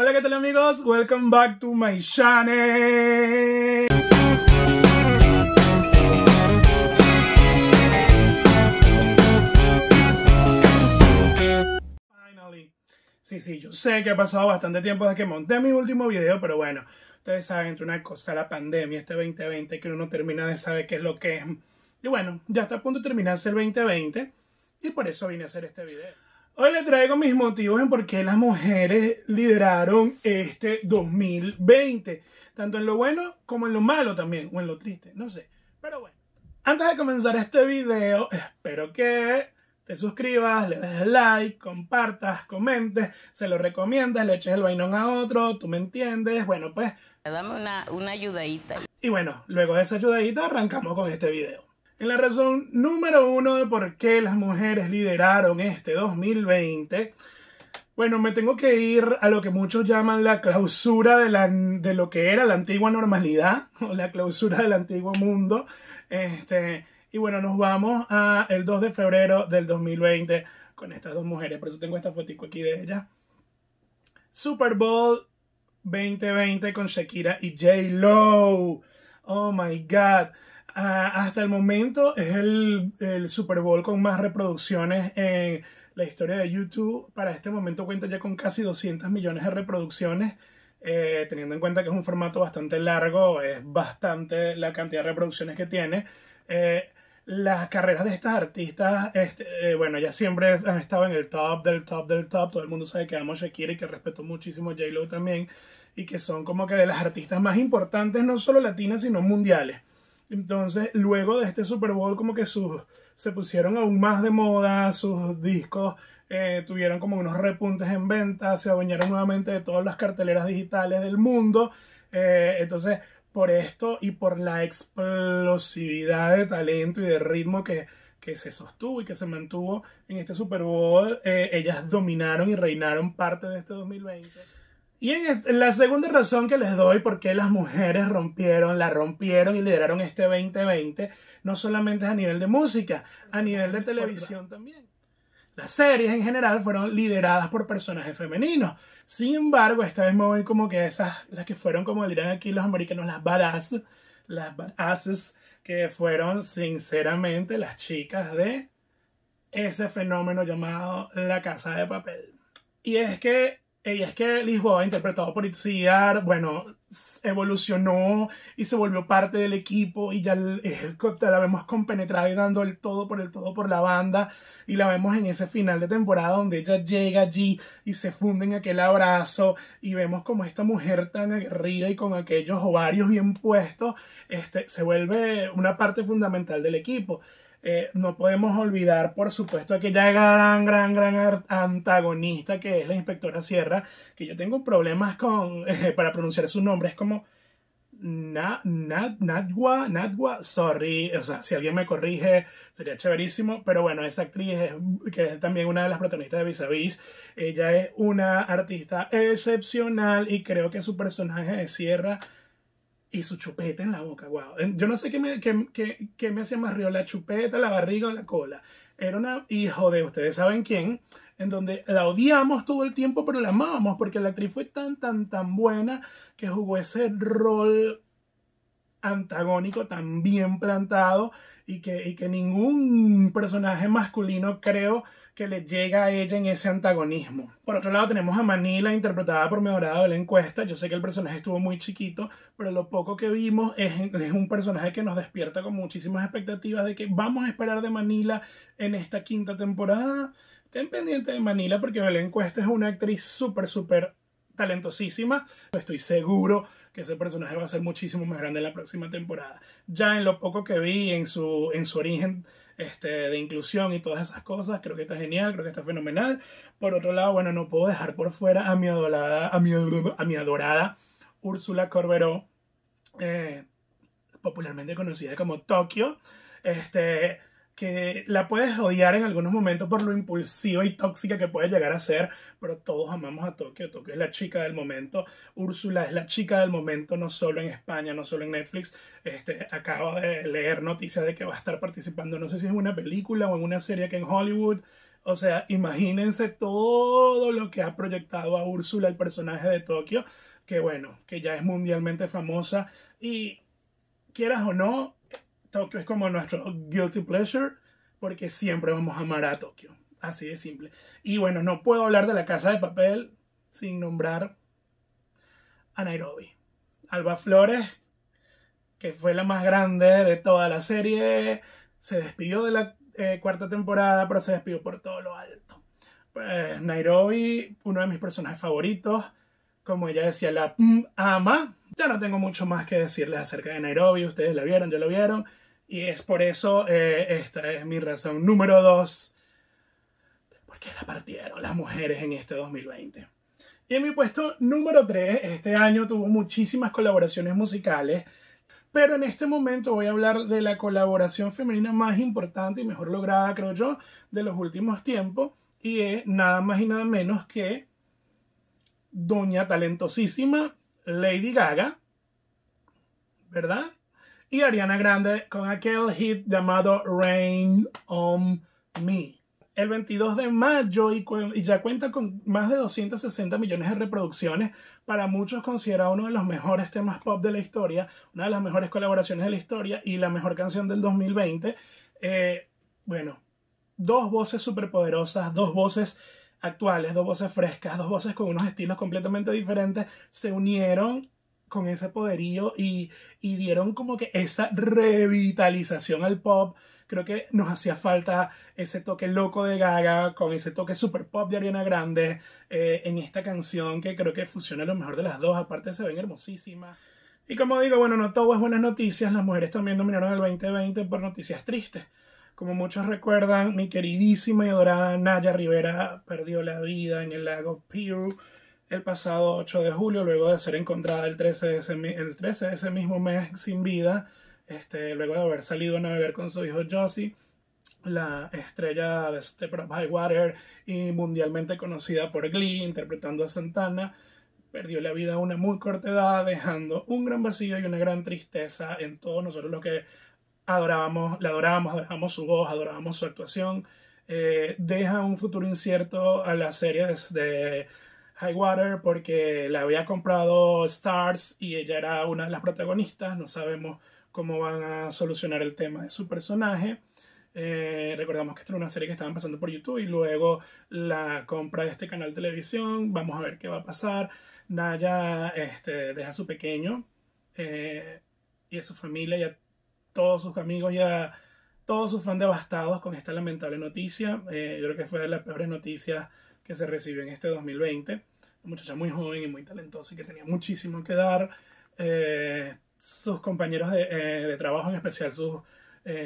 Hola, ¿qué tal amigos? Welcome back to my channel. Finally. Sí, sí, yo sé que ha pasado bastante tiempo desde que monté mi último video, pero bueno, ustedes saben, entre una cosa, la pandemia, este 2020, que uno termina de saber qué es lo que es. Y bueno, ya está a punto de terminarse el 2020 y por eso vine a hacer este video. Hoy le traigo mis motivos en por qué las mujeres lideraron este 2020, tanto en lo bueno como en lo malo también, o en lo triste, no sé. Pero bueno, antes de comenzar este video, espero que te suscribas, le des like, compartas, comentes, se lo recomiendas, le eches el vainón a otro, tú me entiendes, bueno pues... Dame una, una ayudadita. Y bueno, luego de esa ayudadita arrancamos con este video. En la razón número uno de por qué las mujeres lideraron este 2020, bueno, me tengo que ir a lo que muchos llaman la clausura de, lo que era la antigua normalidad o la clausura del antiguo mundo. Este, y bueno, nos vamos a el 2 de febrero del 2020 con estas dos mujeres. Por eso tengo esta fotico aquí de ellas. Super Bowl 2020 con Shakira y J. Lo. Oh my God. Ah, hasta el momento es el, Super Bowl con más reproducciones en la historia de YouTube. Para este momento cuenta ya con casi 200 millones de reproducciones. Eh, teniendo en cuenta que es un formato bastante largo, es bastante la cantidad de reproducciones que tiene. Eh, las carreras de estas artistas, este, eh, bueno, ya siempre han estado en el top del top del top. Todo el mundo sabe que amo a Shakira y que respeto muchísimo a J-Lo también. Y que son como que de las artistas más importantes, no solo latinas, sino mundiales. Entonces, luego de este Super Bowl, como que sus, se pusieron aún más de moda, sus discos eh, tuvieron como unos repuntes en venta, se adueñaron nuevamente de todas las carteleras digitales del mundo. Eh, entonces, por esto y por la explosividad de talento y de ritmo que, se sostuvo y que se mantuvo en este Super Bowl, eh, ellas dominaron y reinaron parte de este 2020. Y la segunda razón que les doy por qué las mujeres rompieron, la rompieron y lideraron este 2020, no solamente a nivel de música, a nivel de televisión también. Las series en general fueron lideradas por personajes femeninos. Sin embargo, esta vez me voy como que esas, las que fueron como dirán aquí los americanos, las badass, las badasses, que fueron sinceramente las chicas de ese fenómeno llamado la casa de papel. Y es que y es que Lisboa, interpretado por Itziar, bueno, evolucionó y se volvió parte del equipo y ya la vemos compenetrada y dando el todo por el todo por la banda y la vemos en ese final de temporada donde ella llega allí y se funde en aquel abrazo y vemos como esta mujer tan aguerrida y con aquellos ovarios bien puestos este, se vuelve una parte fundamental del equipo. Eh, no podemos olvidar, por supuesto, aquella gran, gran, gran antagonista que es la inspectora Sierra, que yo tengo problemas con, eh, para pronunciar su nombre, es como na, Natwa, sorry, o sea, si alguien me corrige, sería chéverísimo, pero bueno, esa actriz es, que es también una de las protagonistas de Vis a Vis, ella es una artista excepcional y creo que su personaje de Sierra y su chupeta en la boca, wow. Yo no sé qué me, hacía más río, la chupeta, la barriga o la cola. Era una hijo de ustedes saben quién, en donde la odiamos todo el tiempo, pero la amábamos porque la actriz fue tan, tan, tan buena que jugó ese rol antagónico tan bien plantado y que, que ningún personaje masculino creo que le llega a ella en ese antagonismo. Por otro lado tenemos a Manila interpretada por Mejorado Belén la Yo sé que el personaje estuvo muy chiquito, pero lo poco que vimos es, es un personaje que nos despierta con muchísimas expectativas de que vamos a esperar de Manila en esta quinta temporada. Estén pendiente de Manila porque Belén Cuesta es una actriz súper, súper talentosísima. Estoy seguro que ese personaje va a ser muchísimo más grande en la próxima temporada. Ya en lo poco que vi en su, en su origen este, de inclusión y todas esas cosas, creo que está genial, creo que está fenomenal. Por otro lado, bueno, no puedo dejar por fuera a mi adorada, a mi, a mi adorada Úrsula Corberó, eh, popularmente conocida como Tokio. Este, que la puedes odiar en algunos momentos por lo impulsiva y tóxica que puede llegar a ser, pero todos amamos a Tokio. Tokio es la chica del momento. Úrsula es la chica del momento, no solo en España, no solo en Netflix. Este, acabo de leer noticias de que va a estar participando, no sé si en una película o en una serie que en Hollywood. O sea, imagínense todo lo que ha proyectado a Úrsula, el personaje de Tokio, que bueno, que ya es mundialmente famosa y quieras o no, Tokio es como nuestro guilty pleasure porque siempre vamos a amar a Tokio. Así de simple. Y bueno, no puedo hablar de la casa de papel sin nombrar a Nairobi. Alba Flores, que fue la más grande de toda la serie, se despidió de la eh, cuarta temporada, pero se despidió por todo lo alto. Pues, Nairobi, uno de mis personajes favoritos, como ella decía, la mm, ama, ya no tengo mucho más que decirles acerca de Nairobi, ustedes la vieron, yo lo vieron, y es por eso eh, esta es mi razón número dos, porque la partieron las mujeres en este 2020. Y en mi puesto número tres, este año tuvo muchísimas colaboraciones musicales, pero en este momento voy a hablar de la colaboración femenina más importante y mejor lograda, creo yo, de los últimos tiempos, y es nada más y nada menos que Doña Talentosísima Lady Gaga, ¿verdad? Y Ariana Grande con aquel hit llamado Rain on Me. El 22 de mayo y, ya cuenta con más de 260 millones de reproducciones. Para muchos considera uno de los mejores temas pop de la historia, una de las mejores colaboraciones de la historia y la mejor canción del 2020. Eh, bueno, dos voces superpoderosas, dos voces actuales, dos voces frescas, dos voces con unos estilos completamente diferentes, se unieron con ese poderío y, y dieron como que esa revitalización al pop. Creo que nos hacía falta ese toque loco de Gaga con ese toque super pop de Ariana Grande eh, en esta canción que creo que fusiona lo mejor de las dos. Aparte se ven hermosísimas. Y como digo, bueno, no todo es buenas noticias. Las mujeres también dominaron el 2020 por noticias tristes. Como muchos recuerdan, mi queridísima y adorada Naya Rivera perdió la vida en el lago Piru el pasado 8 de julio, luego de ser encontrada el 13 de ese, el 13 ese mismo mes sin vida, este, luego de haber salido a navegar con su hijo Josie, la estrella de Step Up High y mundialmente conocida por Glee, interpretando a Santana, perdió la vida a una muy corta edad, dejando un gran vacío y una gran tristeza en todos nosotros los que adorábamos, la adorábamos, adorábamos su voz, adorábamos su actuación. Eh, deja un futuro incierto a la serie de Highwater porque la había comprado Stars y ella era una de las protagonistas. No sabemos cómo van a solucionar el tema de su personaje. Eh, recordamos que esta era una serie que estaban pasando por YouTube y luego la compra de este canal de televisión. Vamos a ver qué va a pasar. Naya este, deja a su pequeño eh, y a su familia y a todos sus amigos y a todos sus fans devastados con esta lamentable noticia. Eh, yo creo que fue de las peores noticias que se recibió en este 2020. Una muchacha muy joven y muy talentosa y que tenía muchísimo que dar. Eh, sus compañeros eh, de, trabajo, en especial sus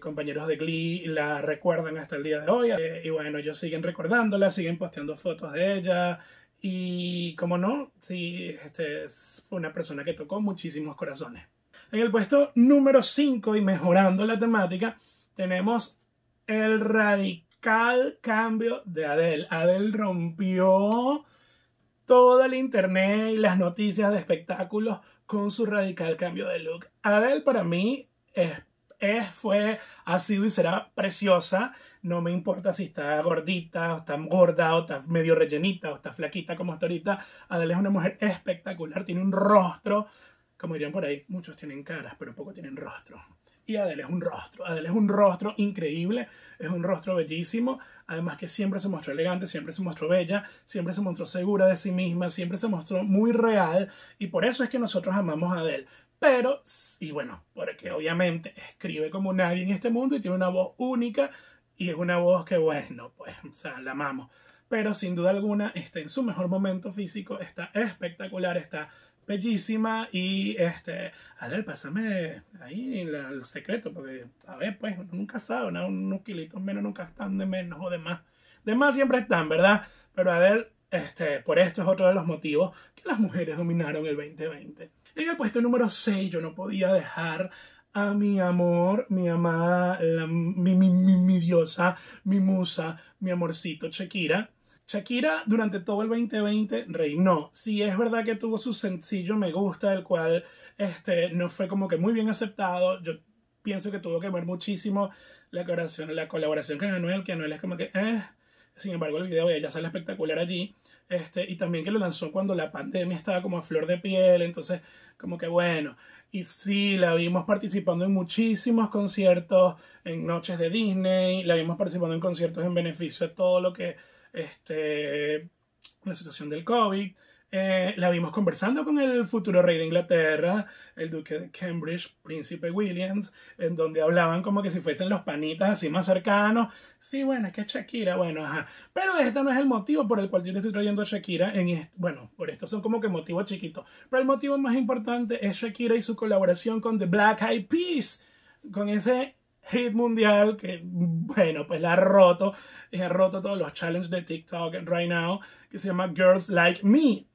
compañeros de Glee, la recuerdan hasta el día de hoy. y bueno, ellos siguen recordándola, siguen posteando fotos de ella. Y como no, sí, este, fue una persona que tocó muchísimos corazones. En el puesto número 5 y mejorando la temática, tenemos el radical cambio de Adele. Adele rompió toda el internet y las noticias de espectáculos con su radical cambio de look. Adele para mí es, fue, ha sido y será preciosa. No me importa si está gordita o está gorda o está medio rellenita o está flaquita como hasta ahorita. Adele es una mujer espectacular, tiene un rostro como dirían por ahí, muchos tienen caras, pero pocos tienen rostro. Y Adele es un rostro. Adele es un rostro increíble, es un rostro bellísimo. Además que siempre se mostró elegante, siempre se mostró bella, siempre se mostró segura de sí misma, siempre se mostró muy real. Y por eso es que nosotros amamos a Adele. Pero, y bueno, porque obviamente escribe como nadie en este mundo y tiene una voz única y es una voz que, bueno, pues, o sea, la amamos. Pero sin duda alguna está en su mejor momento físico, está espectacular, está bellísima y este, A ver, pásame ahí el secreto, porque a ver, pues nunca sabe, ¿no? unos kilitos menos nunca están de menos o de más. De más siempre están, ¿verdad? Pero Adel, este, por esto es otro de los motivos que las mujeres dominaron el 2020. En el puesto número 6 yo no podía dejar a mi amor, mi amada, la, mi, mi, mi diosa, mi musa, mi amorcito Shakira Shakira durante todo el 2020 reinó. si es verdad que tuvo su sencillo Me Gusta, el cual este, no fue como que muy bien aceptado. Yo pienso que tuvo que ver muchísimo la colaboración, la colaboración con Anuel, que Anuel es como que... Eh. Sin embargo, el video ya sale espectacular allí. Este, y también que lo lanzó cuando la pandemia estaba como a flor de piel, entonces como que bueno, y sí, la vimos participando en muchísimos conciertos, en noches de Disney, la vimos participando en conciertos en beneficio de todo lo que, este, la situación del COVID, eh, la vimos conversando con el futuro rey de Inglaterra, el duque de Cambridge, príncipe Williams, en donde hablaban como que si fuesen los panitas así más cercanos. Sí, bueno, es que Shakira, bueno, ajá. Pero este no es el motivo por el cual yo te estoy trayendo a Shakira. bueno, por esto son como que motivos chiquitos. Pero el motivo más importante es Shakira y su colaboración con The Black Eyed Peas, con ese hit mundial que, bueno, pues la ha roto, eh, ha roto todos los challenges de TikTok right now, que se llama Girls Like Me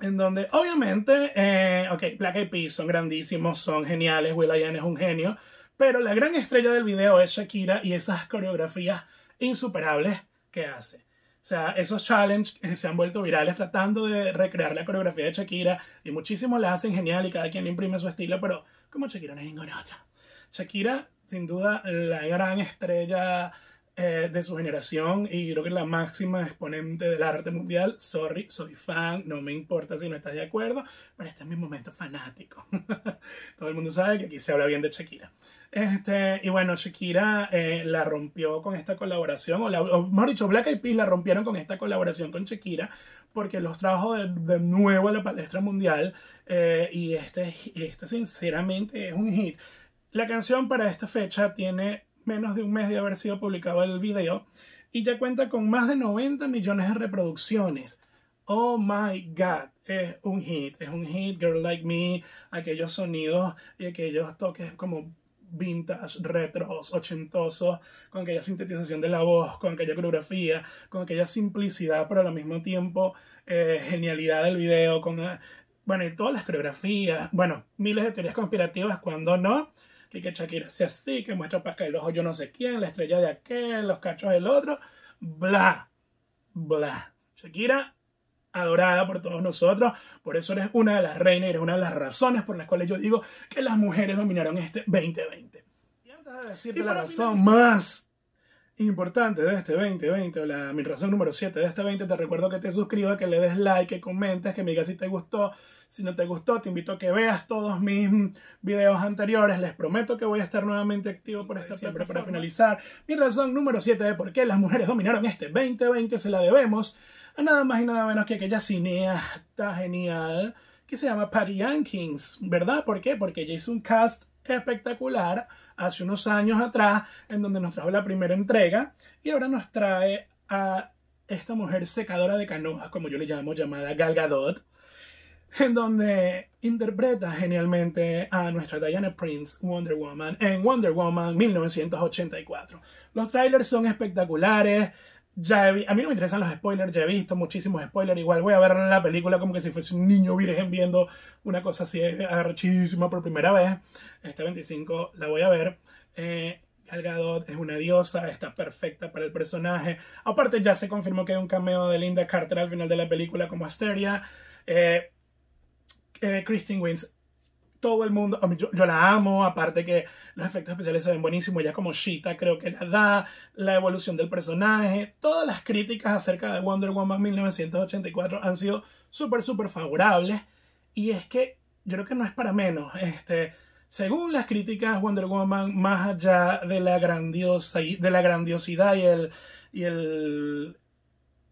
en donde, obviamente, eh, ok, Black Eyed Peas son grandísimos, son geniales, Will es un genio, pero la gran estrella del video es Shakira y esas coreografías insuperables que hace. O sea, esos challenges se han vuelto virales tratando de recrear la coreografía de Shakira y muchísimos la hacen genial y cada quien imprime su estilo, pero como Shakira no es ninguna otra. Shakira, sin duda, la gran estrella eh, de su generación y creo que es la máxima exponente del arte mundial. Sorry, soy fan, no me importa si no estás de acuerdo, pero este es mi momento fanático. Todo el mundo sabe que aquí se habla bien de Shakira. Este, y bueno, Shakira eh, la rompió con esta colaboración, o, mejor dicho, Black Eyed Peas la rompieron con esta colaboración con Shakira, porque los trajo de, nuevo a la palestra mundial eh, y este, este sinceramente es un hit. La canción para esta fecha tiene menos de un mes de haber sido publicado el video y ya cuenta con más de 90 millones de reproducciones. Oh my god, es un hit, es un hit, Girl Like Me, aquellos sonidos y aquellos toques como vintage, retros, ochentosos, con aquella sintetización de la voz, con aquella coreografía, con aquella simplicidad, pero al mismo tiempo eh, genialidad del video, con, eh, bueno, y todas las coreografías, bueno, miles de teorías conspirativas, cuando no, que, Shakira sea así, que muestra para pues que el ojo yo no sé quién, la estrella de aquel, los cachos del otro, bla, bla. Shakira, adorada por todos nosotros, por eso eres una de las reinas eres una de las razones por las cuales yo digo que las mujeres dominaron este 2020. Y antes de decirte la razón más importante de este 2020, mi razón número 7 de este 20, te recuerdo que te suscribas, que le des like, que comentes, que me digas si te gustó. Si no te gustó, te invito a que veas todos mis videos anteriores. Les prometo que voy a estar nuevamente activo por esta Pero para finalizar. Mi razón número 7 de por qué las mujeres dominaron este 2020 se la debemos a nada más y nada menos que aquella cineasta genial que se llama Patty Yankins. ¿verdad? ¿Por qué? Porque ella hizo un cast espectacular hace unos años atrás, en donde nos trajo la primera entrega y ahora nos trae a esta mujer secadora de canoas, como yo le llamo, llamada Gal Gadot, en donde interpreta genialmente a nuestra Diana Prince Wonder Woman en Wonder Woman 1984. Los trailers son espectaculares, ya a mí no me interesan los spoilers, ya he visto muchísimos spoilers, igual voy a ver la película como que si fuese un niño virgen viendo una cosa así archísima por primera vez. Esta 25 la voy a ver. Eh, es una diosa, está perfecta para el personaje. Aparte ya se confirmó que hay un cameo de Linda Carter al final de la película como Asteria. Eh, eh, Christine Wins todo el mundo, yo, la amo, aparte que los efectos especiales se ven buenísimos, ella como Shita creo que la da, la evolución del personaje, todas las críticas acerca de Wonder Woman 1984 han sido súper, súper favorables, y es que yo creo que no es para menos, este, según las críticas, Wonder Woman, más allá de la, grandiosa, de la grandiosidad y el, y el,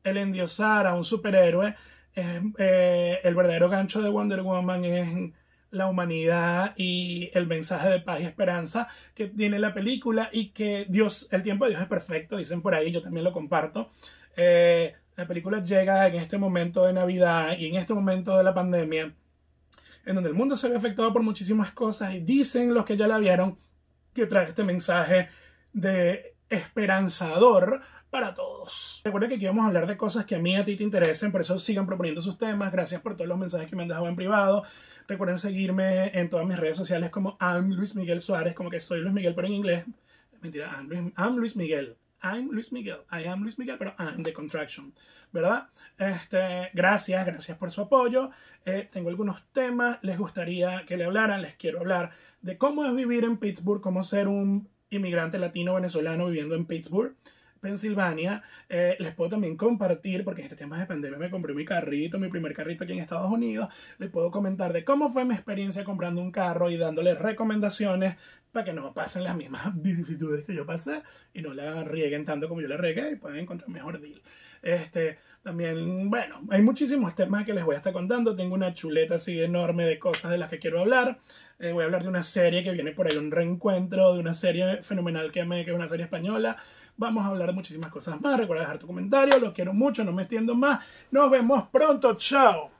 el endiosar a un superhéroe, eh, el verdadero gancho de Wonder Woman es la humanidad y el mensaje de paz y esperanza que tiene la película y que Dios, el tiempo de Dios es perfecto, dicen por ahí, yo también lo comparto. Eh, la película llega en este momento de Navidad y en este momento de la pandemia, en donde el mundo se ve afectado por muchísimas cosas y dicen los que ya la vieron que trae este mensaje de esperanzador para todos. Recuerda que aquí vamos a hablar de cosas que a mí y a ti te interesen, por eso sigan proponiendo sus temas. Gracias por todos los mensajes que me han dejado en privado. Recuerden seguirme en todas mis redes sociales como I'm Luis Miguel Suárez, como que soy Luis Miguel, pero en inglés. Mentira, I'm Luis Miguel. I'm Luis Miguel, I am Luis Miguel, pero I'm the contraction, ¿verdad? Este, gracias, gracias por su apoyo. Eh, tengo algunos temas, les gustaría que le hablaran, les quiero hablar de cómo es vivir en Pittsburgh, cómo ser un inmigrante latino venezolano viviendo en Pittsburgh. Pensilvania. Eh, les puedo también compartir, porque en este tema de pandemia me compré mi carrito, mi primer carrito aquí en Estados Unidos. Les puedo comentar de cómo fue mi experiencia comprando un carro y dándoles recomendaciones para que no pasen las mismas vicisitudes que yo pasé y no la rieguen tanto como yo la regué y puedan encontrar mejor deal. Este, también, bueno, hay muchísimos temas que les voy a estar contando. Tengo una chuleta así enorme de cosas de las que quiero hablar. Eh, voy a hablar de una serie que viene por ahí, un reencuentro de una serie fenomenal que me que es una serie española. Vamos a hablar de muchísimas cosas más. Recuerda dejar tu comentario, los quiero mucho, no me extiendo más. Nos vemos pronto, chao.